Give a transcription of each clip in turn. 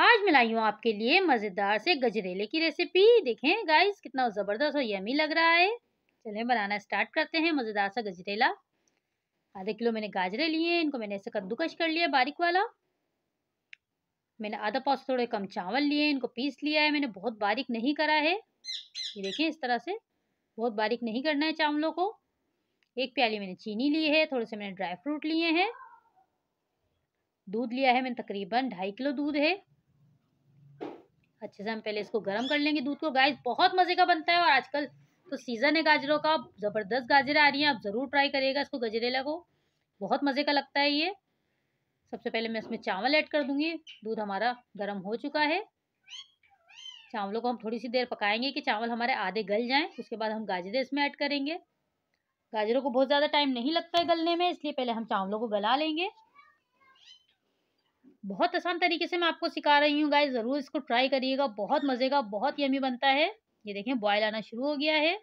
आज मिलाई हूँ आपके लिए मज़ेदार से गजरेले की रेसिपी देखें गाइस कितना ज़बरदस्त और यमी लग रहा है चलें बनाना स्टार्ट करते हैं मज़ेदार सा गजरेला आधे किलो मैंने गाजरे लिए हैं इनको मैंने ऐसे कद्दूकश कर लिया बारीक वाला मैंने आधा पाव से थोड़े कम चावल लिए इनको पीस लिया है मैंने बहुत बारीक नहीं करा है ये देखें इस तरह से बहुत बारीक नहीं करना है चावलों को एक प्याली मैंने चीनी ली है थोड़े से मैंने ड्राई फ्रूट लिए हैं दूध लिया है मैंने तकरीबन ढाई किलो दूध है अच्छे से हम पहले इसको गर्म कर लेंगे दूध को गाइस बहुत मज़े का बनता है और आजकल तो सीज़न है गाजरों का ज़बरदस्त गाजरें आ रही हैं आप ज़रूर ट्राई करिएगा इसको गजरेला को बहुत मज़े का लगता है ये सबसे पहले मैं इसमें चावल ऐड कर दूंगी दूध हमारा गर्म हो चुका है चावलों को हम थोड़ी सी देर पकाएंगे कि चावल हमारे आधे गल जाएं उसके बाद हम गाजरें इसमें ऐड करेंगे गाजरों को बहुत ज़्यादा टाइम नहीं लगता है गलने में इसलिए पहले हम चावलों को गला लेंगे बहुत आसान तरीके से मैं आपको सिखा रही हूँ गाय ज़रूर इसको ट्राई करिएगा बहुत मज़े का बहुत यमी बनता है ये देखें बॉयल आना शुरू हो गया है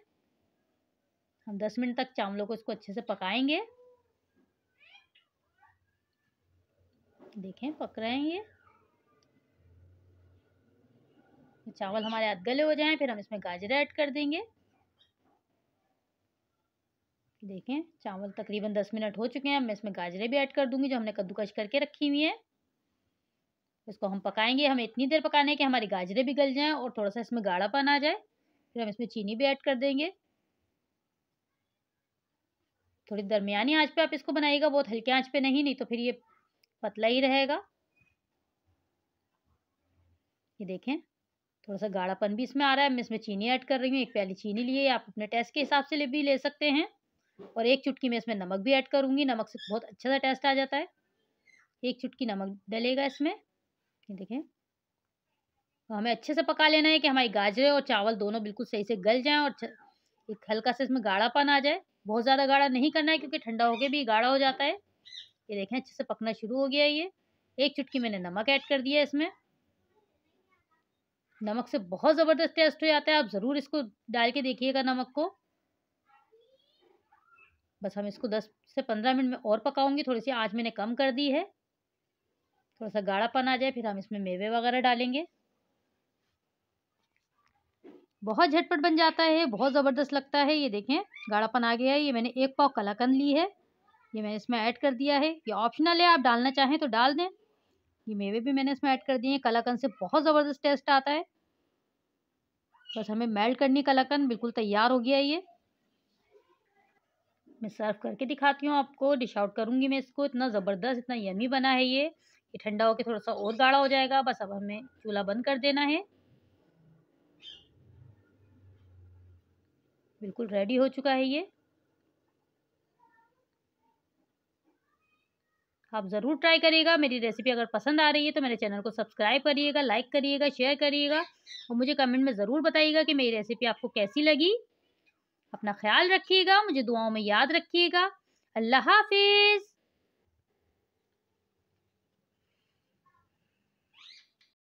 हम 10 मिनट तक चावलों को इसको अच्छे से पकाएंगे देखें पक रहे हैं ये चावल हमारे हाथ गले हो जाएं फिर हम इसमें गाजर ऐड कर देंगे देखें चावल तकरीबन दस मिनट हो चुके हैं मैं इसमें गाजरें भी ऐड कर दूंगी जो हमने कद्दूकश करके रखी हुई है इसको हम पकाएंगे हमें इतनी देर पकाने कि हमारी गाजरें भी गल जाएं और थोड़ा सा इसमें गाढ़ापन आ जाए फिर हम इसमें चीनी भी ऐड कर देंगे थोड़ी दरमियानी आंच पे आप इसको बनाइएगा बहुत हल्के आंच पे नहीं नहीं तो फिर ये पतला ही रहेगा ये देखें थोड़ा सा गाढ़ापन भी इसमें आ रहा है मैं इसमें चीनी ऐड कर रही हूँ एक प्याली चीनी लिए आप अपने टेस्ट के हिसाब से ले भी ले सकते हैं और एक चुटकी में इसमें नमक भी ऐड करूँगी नमक से बहुत अच्छा सा टेस्ट आ जाता है एक चुटकी नमक डलेगा इसमें ये देखें तो हमें अच्छे से पका लेना है कि हमारी गाजरें और चावल दोनों बिल्कुल सही से गल जाएं और एक हल्का से इसमें गाढ़ापन आ जाए बहुत ज़्यादा गाढ़ा नहीं करना है क्योंकि ठंडा होके भी गाढ़ा हो जाता है ये देखें अच्छे से पकना शुरू हो गया है ये एक चुटकी मैंने नमक ऐड कर दिया है इसमें नमक से बहुत ज़बरदस्त टेस्ट हो जाता है आप ज़रूर इसको डाल के देखिएगा नमक को बस हम इसको 10 से 15 मिनट में और पकाऊंगी थोड़ी सी आज मैंने कम कर दी है थोड़ा सा गाढ़ापन आ जाए फिर हम इसमें मेवे वगैरह डालेंगे बहुत झटपट बन जाता है बहुत ज़बरदस्त लगता है ये देखें गाढ़ापन आ गया है ये मैंने एक पाव कलाकंद ली है ये मैंने इसमें ऐड कर दिया है ये ऑप्शनल है आप डालना चाहें तो डाल दें ये मेवे भी मैंने इसमें ऐड कर दिए हैं कलाकंद से बहुत ज़बरदस्त टेस्ट आता है बस हमें मेल्ट करनी कलाकंद बिल्कुल तैयार हो गया ये मैं सर्व करके दिखाती हूँ आपको डिश आउट करूँगी मैं इसको इतना ज़बरदस्त इतना यमी बना है ये ये ठंडा होकर थोड़ा सा और गाढ़ा हो जाएगा बस अब हमें चूल्हा बंद कर देना है बिल्कुल रेडी हो चुका है ये आप ज़रूर ट्राई करिएगा मेरी रेसिपी अगर पसंद आ रही है तो मेरे चैनल को सब्सक्राइब करिएगा लाइक करिएगा शेयर करिएगा और मुझे कमेंट में ज़रूर बताइएगा कि मेरी रेसिपी आपको कैसी लगी अपना ख्याल रखिएगा मुझे दुआओं में याद रखिएगा अल्लाह हाफिज़